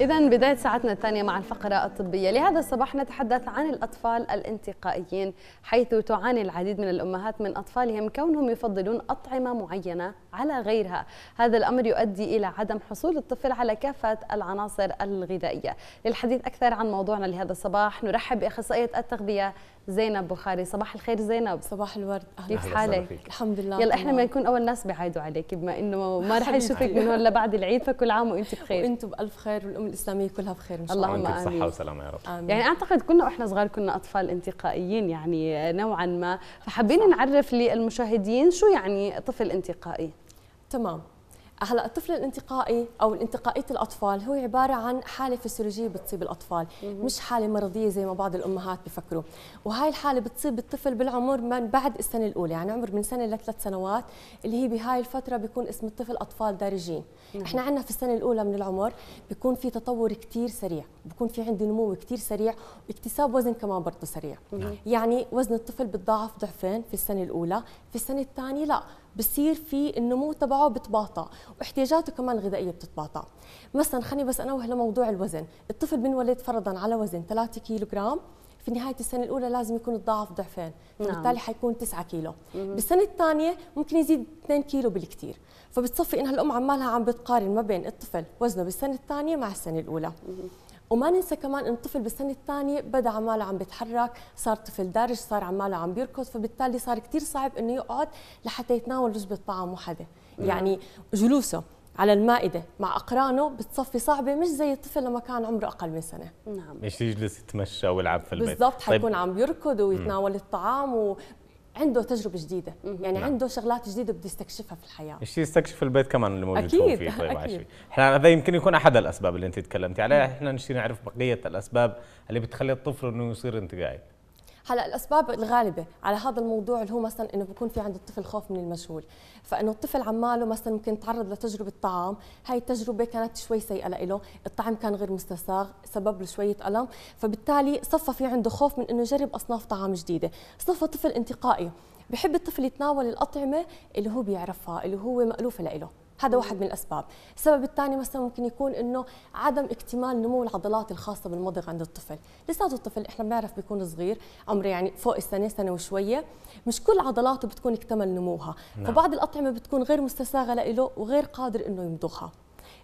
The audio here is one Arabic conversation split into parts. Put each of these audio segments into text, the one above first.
إذا بداية ساعتنا الثانية مع الفقرة الطبية، لهذا الصباح نتحدث عن الأطفال الانتقائيين، حيث تعاني العديد من الأمهات من أطفالهم كونهم يفضلون أطعمة معينة على غيرها هذا الأمر يؤدي إلى عدم حصول الطفل على كافة العناصر الغذائية للحديث أكثر عن موضوعنا لهذا الصباح نرحب بأخصائية التغذية زينب بخاري صباح الخير زينب صباح الورد اهلا كيف حالك الحمد لله يلا احنا نعم. ما نكون اول ناس بعيدوا عليك بما انه ما رح نشوفك من هون بعد العيد فكل عام وانت بخير وانتم بالف خير والام الاسلاميه كلها بخير ان شاء الله اللهم امين صحه وسلامه يا رب آمين. يعني اعتقد كنا واحنا صغار كنا اطفال انتقائيين يعني نوعا ما فحابين نعرف للمشاهدين شو يعني طفل انتقائي تمام هلا الطفل الانتقائي او الانتقائيه الاطفال هو عباره عن حاله فسيولوجيه بتصيب الاطفال مش حاله مرضيه زي ما بعض الامهات بفكروا وهي الحاله بتصيب الطفل بالعمر من بعد السنه الاولى يعني عمر من سنه لثلاث سنوات اللي هي بهاي الفتره بيكون اسم الطفل اطفال دارجين احنا عندنا في السنه الاولى من العمر بيكون في تطور كثير سريع بيكون في عندي نمو كثير سريع واكتساب وزن كمان برضه سريع يعني وزن الطفل بتضاعف ضعفين في السنه الاولى في السنه الثانيه لا بصير في النمو تبعه بتباطأ واحتياجاته كمان الغذائيه بتتباطأ مثلا خليني بس انوه لموضوع الوزن الطفل بنولد فرضا على وزن 3 كيلو جرام في نهايه السنه الاولى لازم يكون الضعف ضعفين نعم. فبالتالي نعم. حيكون 9 كيلو مم. بالسنه الثانيه ممكن يزيد 2 كيلو بالكثير فبتصفي انها الام عمالها عم بتقارن ما بين الطفل وزنه بالسنه الثانيه مع السنه الاولى مم. وما ننسى كمان ان الطفل بالسنه الثانيه بدا عماله عم بيتحرك صار طفل دارج صار عماله عم بيركض فبالتالي صار كثير صعب انه يقعد لحتى يتناول وجبه طعام وحده نعم. يعني جلوسه على المائده مع اقرانه بتصفي صعبه مش زي الطفل لما كان عمره اقل من سنه نعم مش يجلس يتمشى ويلعب في البيت بالضبط طيب. حيكون طيب. عم يركض ويتناول الطعام عنده تجربه جديده يعني نعم. عنده شغلات جديده بده يستكشفها في الحياه الشيء يستكشف البيت كمان اللي موجود أكيد. فيه طيب أكيد. عشري. احنا هذا يمكن يكون احد الاسباب اللي انت تكلمتي عليها احنا نشتي نعرف بقيه الاسباب اللي بتخلي الطفل انه يصير انتقائي هلا الاسباب الغالبه على هذا الموضوع اللي هو مثلا انه بكون في عند الطفل خوف من المجهول فانه الطفل عماله مثلا ممكن تعرض لتجربه طعام هاي التجربه كانت شوي سيئه له الطعم كان غير مستساغ سبب له شويه الم فبالتالي صفى في عنده خوف من انه يجرب اصناف طعام جديده صفى طفل انتقائي بحب الطفل يتناول الاطعمه اللي هو بيعرفها اللي هو مالوفه له هذا واحد من الاسباب السبب الثاني مثلا ممكن يكون انه عدم اكتمال نمو العضلات الخاصه بالمضغ عند الطفل لساته الطفل احنا بنعرف بيكون صغير عمره يعني فوق السنه سنه وشويه مش كل عضلاته بتكون اكتمل نموها نعم. فبعض الاطعمه بتكون غير مستساغه له وغير قادر انه يمضغها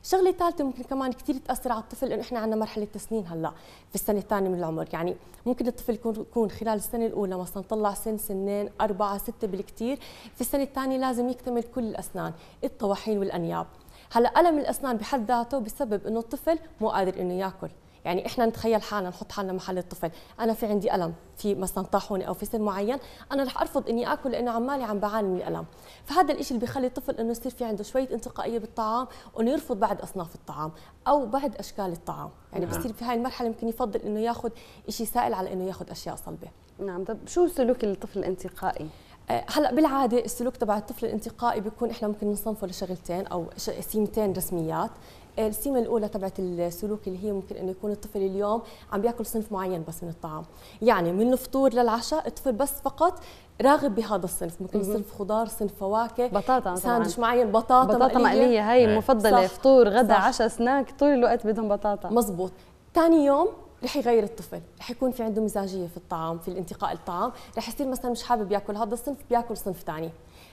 شغله ثالثه ممكن كمان كثير تاثر على الطفل انه احنا عندنا مرحله تسنين هلا في السنه الثانيه من العمر يعني ممكن الطفل يكون خلال السنه الاولى مثلا طلع سن سنين اربعه سته بالكثير في السنه الثانيه لازم يكتمل كل الاسنان الطواحين والانياب هلا الم الاسنان بحد ذاته بسبب انه الطفل مو قادر انه ياكل يعني احنا نتخيل حالنا نحط حالنا محل الطفل انا في عندي الم في مثلا طاحونه او في سن معين انا رح ارفض اني اكل لانه عمالي عم بعاني من الم فهذا الشيء اللي بيخلي الطفل انه يصير في عنده شويه انتقائيه بالطعام وانه يرفض بعد اصناف الطعام او بعد اشكال الطعام يعني نعم. بصير في هاي المرحله يمكن يفضل انه ياخذ شيء سائل على انه ياخذ اشياء صلبه نعم طب شو سلوك الطفل الانتقائي آه، هلا بالعاده السلوك تبع الطفل الانتقائي بيكون احنا ممكن نصنفه لشغلتين او سمتين رسميات السيمه الاولى تبعت السلوك اللي هي ممكن انه يكون الطفل اليوم عم بياكل صنف معين بس من الطعام يعني من الفطور للعشاء الطفل بس فقط راغب بهذا الصنف ممكن صنف خضار صنف فواكه بطاطا ساندويش معين بطاطا بطاطا مقليه, هاي إيه. مفضله صح فطور غدا عشاء سناك طول الوقت بدهم بطاطا مزبوط ثاني يوم رح يغير الطفل رح يكون في عنده مزاجيه في الطعام في الانتقاء الطعام رح يصير مثلا مش حابب ياكل هذا الصنف بياكل صنف ثاني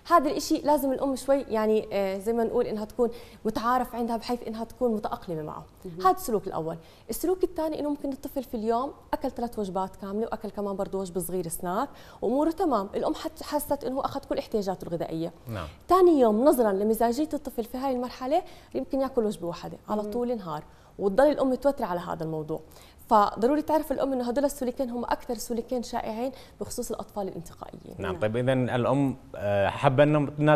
هذا الإشي لازم الأم شوي يعني آه، زي ما نقول إنها تكون متعارف عندها بحيث إنها تكون متأقلمة معه هذا السلوك الأول السلوك الثاني إنه ممكن الطفل في اليوم أكل ثلاث وجبات كاملة وأكل كمان برضه وجبة صغيرة سناك وأموره تمام الأم حست إنه أخذ كل احتياجاته الغذائية نعم ثاني يوم نظرا لمزاجية الطفل في هاي المرحلة يمكن ياكل وجبة واحدة على طول النهار وتضل الام متوتره على هذا الموضوع فضروري تعرف الام انه هذول السلوكين هم اكثر سلوكين شائعين بخصوص الاطفال الانتقائيين نعم, نعم. طيب اذا الام آه، حابه انها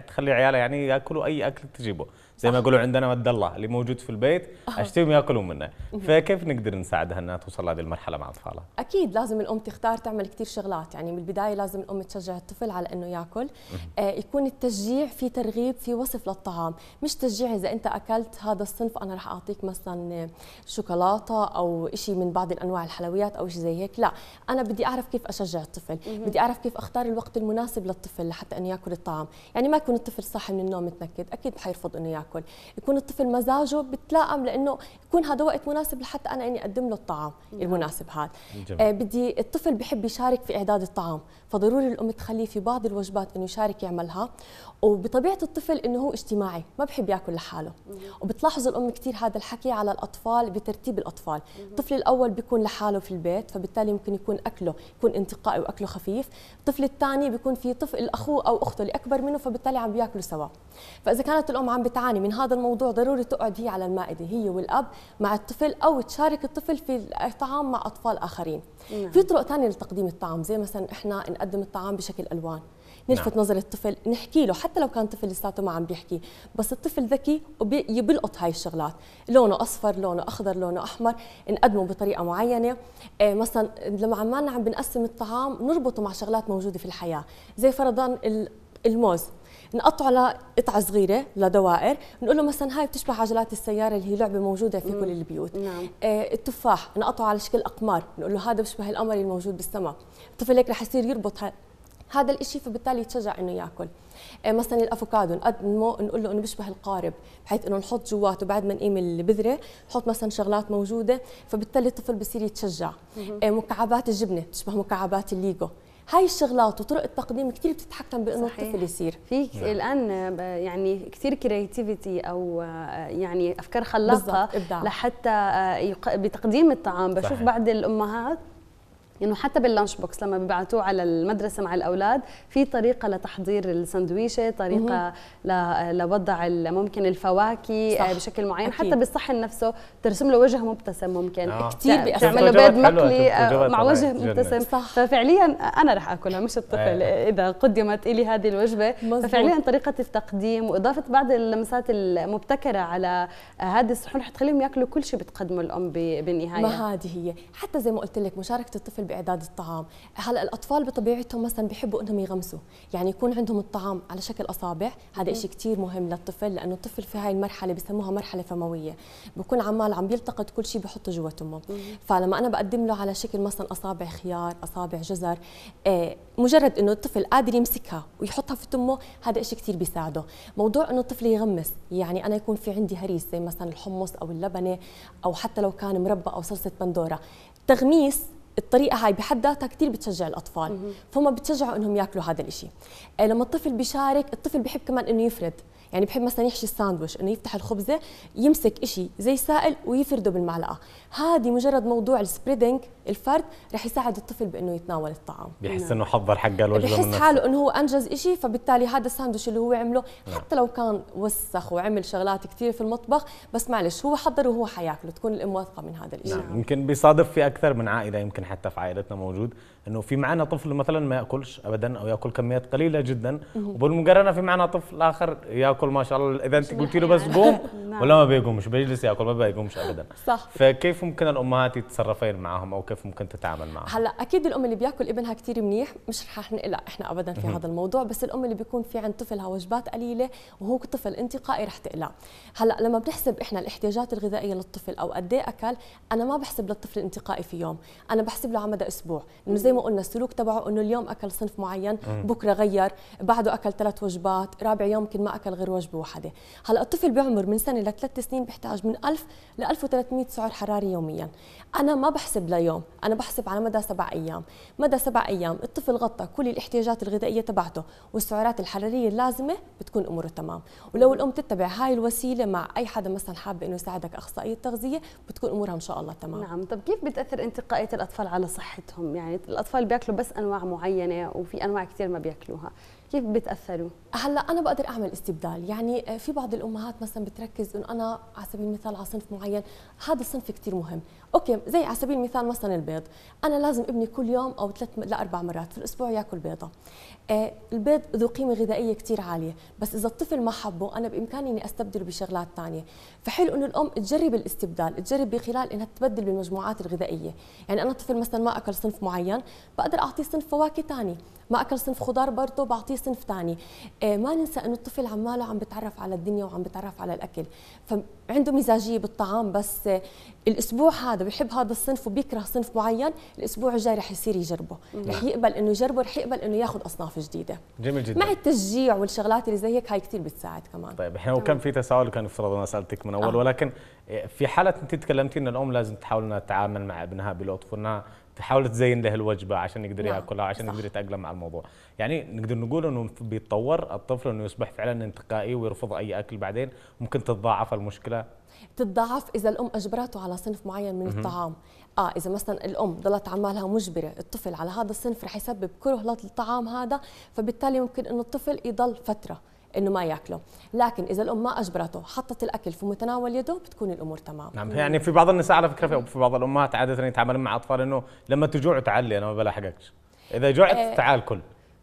تخلي عيالها يعني ياكلوا اي اكل تجيبه زي ما يقولوا عندنا ود الله اللي موجود في البيت اشتيهم ياكلون منه فكيف نقدر نساعدها انها توصل لهذه المرحله مع اطفالها اكيد لازم الام تختار تعمل كثير شغلات يعني من البدايه لازم الام تشجع الطفل على انه ياكل آه يكون التشجيع في ترغيب في وصف للطعام مش تشجيع اذا انت اكلت هذا الصنف انا راح اعطيك مثلا شوكولاته او شيء من بعض الانواع الحلويات او شيء زي هيك لا انا بدي اعرف كيف اشجع الطفل بدي اعرف كيف اختار الوقت المناسب للطفل لحتى انه ياكل الطعام يعني ما يكون الطفل صاحي من النوم متنكد اكيد حيرفض انه ياكل ياكل يكون الطفل مزاجه بتلائم لانه يكون هذا وقت مناسب لحتى انا اني اقدم له الطعام المناسب هذا آه بدي الطفل بحب يشارك في اعداد الطعام فضروري الام تخليه في بعض الوجبات انه يشارك يعملها وبطبيعه الطفل انه هو اجتماعي ما بحب ياكل لحاله وبتلاحظ الام كثير هذا الحكي على الاطفال بترتيب الاطفال الطفل الاول بيكون لحاله في البيت فبالتالي ممكن يكون اكله يكون انتقائي واكله خفيف الطفل الثاني بيكون في طفل اخوه او اخته اللي اكبر منه فبالتالي عم بياكلوا سوا فاذا كانت الام عم بتعاني من هذا الموضوع ضروري تقعد هي على المائدة هي والأب مع الطفل أو تشارك الطفل في الطعام مع أطفال آخرين نعم. في طرق ثانية لتقديم الطعام زي مثلا إحنا نقدم الطعام بشكل ألوان نلفت نعم. نظر الطفل نحكي له حتى لو كان طفل لساته ما عم بيحكي بس الطفل ذكي وبيلقط هاي الشغلات لونه اصفر لونه اخضر لونه احمر نقدمه بطريقه معينه إيه مثلا لما عمالنا عم بنقسم الطعام نربطه مع شغلات موجوده في الحياه زي فرضا الموز نقطعه لقطعه صغيره لدوائر نقول له مثلا هاي بتشبه عجلات السياره اللي هي لعبه موجوده في كل البيوت نعم. آه التفاح نقطعه على شكل اقمار نقول له هذا بيشبه القمر الموجود بالسماء الطفل هيك رح يصير يربط هذا الشيء فبالتالي يتشجع انه ياكل آه، مثلا الافوكادو نقدمه نقول له انه بيشبه القارب بحيث انه نحط جواته بعد ما نقيم البذره نحط مثلا شغلات موجوده فبالتالي الطفل بصير يتشجع آه، مكعبات الجبنه بتشبه مكعبات الليجو هاي الشغلات وطرق التقديم كثير بتتحكم بانه الطفل يصير في نعم. الان آه، يعني كثير كرياتيفيتي او آه، يعني افكار خلاقه لحتى آه، بتقديم الطعام بشوف صحيح. بعض الامهات انه حتى باللانش بوكس لما ببعتوه على المدرسه مع الاولاد في طريقه لتحضير السندويشه طريقه لوضع ممكن الفواكه آه، صح. بشكل معين أكيد. حتى بالصحن نفسه ترسم له وجه مبتسم ممكن آه. كثير بيأثر له بيض مقلي آه، مع وجه مبتسم صح. ففعليا انا رح اكلها مش الطفل آه. اذا قدمت لي هذه الوجبه مزبوط. ففعليا طريقه التقديم واضافه بعض اللمسات المبتكره على آه، هذه الصحون رح تخليهم ياكلوا كل شيء بتقدمه الام بالنهايه ما هذه هي حتى زي ما قلت لك مشاركه الطفل باعداد الطعام هلا الاطفال بطبيعتهم مثلا بحبوا انهم يغمسوا يعني يكون عندهم الطعام على شكل اصابع هذا شيء كثير مهم للطفل لانه الطفل في هاي المرحله بسموها مرحله فمويه بكون عمال عم بيلتقط كل شيء بحطه جوا تمه فلما انا بقدم له على شكل مثلا اصابع خيار اصابع جزر إيه، مجرد انه الطفل قادر يمسكها ويحطها في تمه هذا شيء كثير بيساعده موضوع انه الطفل يغمس يعني انا يكون في عندي هريسه مثلا الحمص او اللبنه او حتى لو كان مربى او صلصه بندوره تغميس الطريقه هاي بحد ذاتها كثير بتشجع الاطفال فهم بتشجعوا انهم ياكلوا هذا الشيء إيه، لما الطفل بيشارك الطفل بحب كمان انه يفرد يعني بحب مثلا يحشي الساندويش انه يفتح الخبزه يمسك شيء زي سائل ويفرده بالمعلقه هذه مجرد موضوع السبريدنج الفرد رح يساعد الطفل بانه يتناول الطعام بيحس نعم. انه حضر حقه الوجبه بحس من حاله انه هو انجز شيء فبالتالي هذا الساندويش اللي هو عمله نعم. حتى لو كان وسخ وعمل شغلات كثير في المطبخ بس معلش هو حضر وهو حياكله تكون الام واثقه من هذا الشيء نعم يمكن بيصادف في اكثر من عائله يمكن حتى في عائلتنا موجود انه في معنا طفل مثلا ما ياكلش ابدا او ياكل كميات قليله جدا وبالمقارنه في معنا طفل اخر ياكل ياكل ما شاء الله اذا انت قلتي له بس قوم نعم. ولا ما بيقومش بيجلس ياكل ما بيقومش ابدا صح فكيف ممكن الامهات يتصرفين معاهم او كيف ممكن تتعامل معهم هلا اكيد الام اللي بياكل ابنها كثير منيح مش رح نقلق احنا ابدا في هذا الموضوع بس الام اللي بيكون في عند طفلها وجبات قليله وهو طفل انتقائي رح تقلق هلا لما بنحسب احنا الاحتياجات الغذائيه للطفل او قد إيه اكل انا ما بحسب للطفل الانتقائي في يوم انا بحسب له على مدى اسبوع انه زي ما قلنا السلوك تبعه انه اليوم اكل صنف معين بكره غير بعده اكل ثلاث وجبات رابع يوم يمكن ما اكل غير وجبه واحده هلا الطفل بعمر من سنه لثلاث سنين بيحتاج من 1000 ل 1300 سعر حراري يوميا انا ما بحسب ليوم انا بحسب على مدى سبع ايام مدى سبع ايام الطفل غطى كل الاحتياجات الغذائيه تبعته والسعرات الحراريه اللازمه بتكون اموره تمام ولو الام تتبع هاي الوسيله مع اي حدا مثلا حابه انه يساعدك اخصائيه تغذيه بتكون امورها ان شاء الله تمام نعم طب كيف بتاثر انتقائيه الاطفال على صحتهم يعني الاطفال بياكلوا بس انواع معينه وفي انواع كثير ما بياكلوها كيف بتاثروا هلا انا بقدر اعمل استبدال يعني آه، في بعض الامهات مثلا بتركز انه انا على سبيل المثال على صنف معين هذا الصنف كثير مهم اوكي زي على سبيل المثال مثلا البيض انا لازم ابني كل يوم او ثلاث لاربع مرات في الاسبوع ياكل بيضه آه، البيض ذو قيمه غذائيه كثير عاليه بس اذا الطفل ما حبه انا بامكاني اني استبدله بشغلات ثانيه فحلو انه الام تجرب الاستبدال تجرب بخلال انها تبدل بالمجموعات الغذائيه يعني انا طفل مثلا ما اكل صنف معين بقدر اعطيه صنف فواكه ثاني ما اكل صنف خضار برضه بعطيه صنف ثاني إيه، ما ننسى انه الطفل عماله عم بتعرف على الدنيا وعم بتعرف على الاكل فعنده مزاجيه بالطعام بس الاسبوع هذا بحب هذا الصنف وبيكره صنف معين الاسبوع الجاي رح يصير يجربه نعم. رح يقبل انه يجربه رح يقبل انه ياخذ اصناف جديده جميل جدا مع التشجيع والشغلات اللي زي هيك هاي كثير بتساعد كمان طيب احنا وكان في تساؤل كان افترض انا سالتك من اول آه. ولكن في حاله انت تكلمتي ان الام لازم تحاول انها تتعامل مع ابنها بلطف وانها تحاول تزين له الوجبه عشان يقدر نعم، ياكلها عشان يقدر يتاقلم مع الموضوع يعني نقدر نقول انه بيتطور الطفل انه يصبح فعلا انتقائي ويرفض اي اكل بعدين ممكن تتضاعف المشكله بتتضاعف اذا الام اجبرته على صنف معين من الطعام اه اذا مثلا الام ضلت عمالها مجبره الطفل على هذا الصنف رح يسبب كره للطعام هذا فبالتالي ممكن انه الطفل يضل فتره انه ما ياكله لكن اذا الام ما اجبرته حطت الاكل في متناول يده بتكون الامور تمام نعم يعني في بعض النساء على فكره في بعض الامهات عاده يتعاملون مع اطفال انه لما تجوع تعال لي انا ما بلحقكش اذا جوعت آه، تعال كل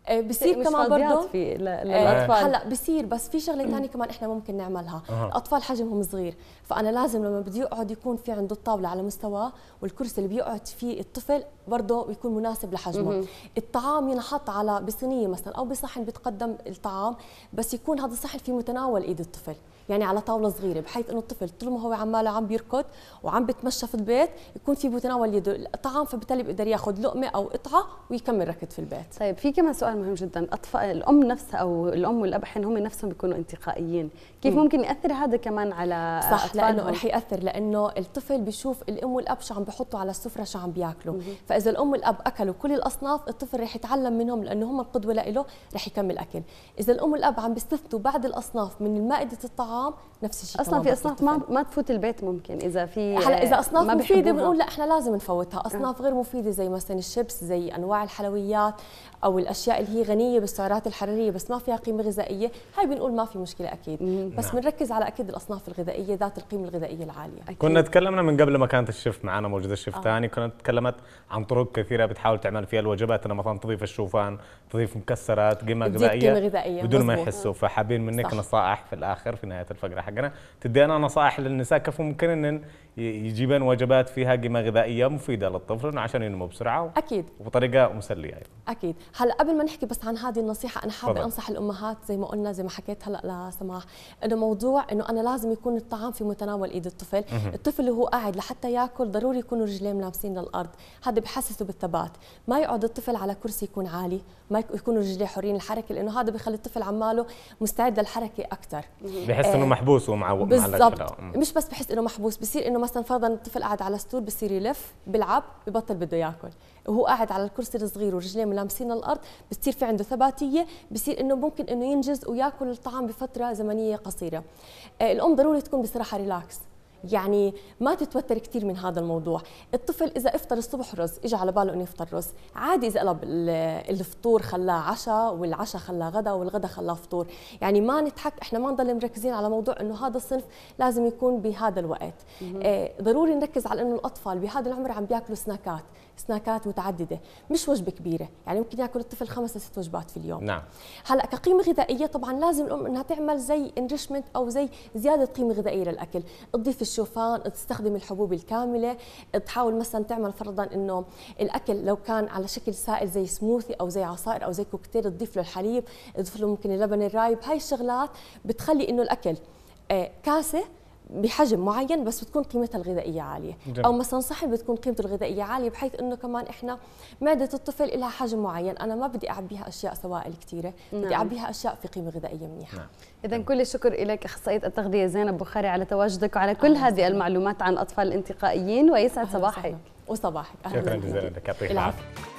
آه، بصير كمان برضه في للاطفال آه، هلا بصير بس في شغله ثانيه كمان احنا ممكن نعملها الاطفال حجمهم صغير فانا لازم لما بده يقعد يكون في عنده الطاوله على مستوى والكرسي اللي بيقعد فيه الطفل برضه يكون مناسب لحجمه الطعام ينحط على بصينيه مثلا او بصحن بيتقدم الطعام بس يكون هذا الصحن في متناول ايد الطفل يعني على طاوله صغيره بحيث انه الطفل طول ما هو عماله عم بيركض وعم بتمشى في البيت يكون في متناول يده الطعام فبالتالي بيقدر ياخذ لقمه او قطعه ويكمل ركض في البيت طيب في كمان سؤال سؤال مهم جدا اطفال الام نفسها او الام والاب احيانا هم نفسهم بيكونوا انتقائيين كيف مم. ممكن ياثر هذا كمان على صح لانه رح ياثر لانه الطفل بيشوف الام والاب شو عم بحطوا على السفره شو عم بياكلوا فاذا الام والاب اكلوا كل الاصناف الطفل رح يتعلم منهم لانه هم القدوه له رح يكمل اكل اذا الام والاب عم بيستثنوا بعض الاصناف من مائده الطعام نفس الشيء اصلا في اصناف ما ما تفوت البيت ممكن اذا في هلا اذا اصناف مفيده بنقول لا احنا لازم نفوتها آه. اصناف أه. غير مفيده زي مثلا الشيبس زي انواع الحلويات او الاشياء اللي هي غنيه بالسعرات الحراريه بس ما فيها قيمه غذائيه هاي بنقول ما في مشكله اكيد بس نعم. بنركز على اكيد الاصناف الغذائيه ذات القيمه الغذائيه العاليه أكيد. كنا تكلمنا من قبل ما كانت الشيف معنا موجوده الشيف آه. ثاني كنا تكلمت عن طرق كثيره بتحاول تعمل فيها الوجبات انه مثلا تضيف الشوفان تضيف مكسرات قيمه غذائيه, غذائية بدون مزبوط. ما يحسوا فحابين منك صح. نصائح في الاخر في نهايه الفقره حقنا تدينا نصائح للنساء كيف ممكن ان يجيبن وجبات فيها قيمه غذائيه مفيده للطفل عشان ينمو بسرعه اكيد وبطريقه مسليه ايضا اكيد هلا قبل ما نحكي بس عن هذه النصيحه انا حابه انصح الامهات زي ما قلنا زي ما حكيت هلا لسماح انه موضوع انه انا لازم يكون الطعام في متناول ايد الطفل الطفل اللي هو قاعد لحتى ياكل ضروري يكونوا رجليه ملابسين للارض هذا بحسسه بالثبات ما يقعد الطفل على كرسي يكون عالي ما يكونوا رجليه حرين الحركه لانه هذا بخلي الطفل عماله مستعد للحركه اكثر بحس انه آه، محبوس ومعوق آه. مش بس بحس انه محبوس بصير انه مثلا فرضا الطفل قاعد على ستول بصير يلف بيلعب ببطل بده ياكل وهو قاعد على الكرسي الصغير ورجليه ملامسين الارض بصير في عنده ثباتيه بصير انه ممكن انه ينجز وياكل الطعام بفتره زمنيه قصيره آه، الام ضروري تكون بصراحه ريلاكس يعني ما تتوتر كثير من هذا الموضوع الطفل اذا افطر الصبح رز اجى على باله انه يفطر رز عادي اذا قلب الفطور خلاه عشاء والعشاء خلاه غدا والغدا خلاه فطور يعني ما نتحك احنا ما نضل مركزين على موضوع انه هذا الصنف لازم يكون بهذا الوقت آه، ضروري نركز على انه الاطفال بهذا العمر عم بياكلوا سناكات سناكات متعدده مش وجبه كبيره يعني ممكن ياكل الطفل خمس لست وجبات في اليوم نعم هلا كقيمه غذائيه طبعا لازم الام انها تعمل زي انريشمنت او زي زياده قيمه غذائيه للاكل تضيف الشوفان تستخدم الحبوب الكامله تحاول مثلا تعمل فرضا انه الاكل لو كان على شكل سائل زي سموثي او زي عصائر او زي كوكتيل تضيف له الحليب تضيف له ممكن اللبن الرايب هاي الشغلات بتخلي انه الاكل آه، كاسه بحجم معين بس بتكون قيمتها الغذائيه عاليه جميل. او مثلا صحن بتكون قيمته الغذائيه عاليه بحيث انه كمان احنا معده الطفل لها حجم معين انا ما بدي اعبيها اشياء سوائل كثيره نعم. بدي اعبيها اشياء في قيمه غذائيه منيحه نعم. اذا كل الشكر لك اخصائيه التغذيه زينب بخاري على تواجدك وعلى كل آه. هذه المعلومات عن الاطفال الانتقائيين ويسعد صباحك وصباحك اهلا وسهلا يعطيك العافيه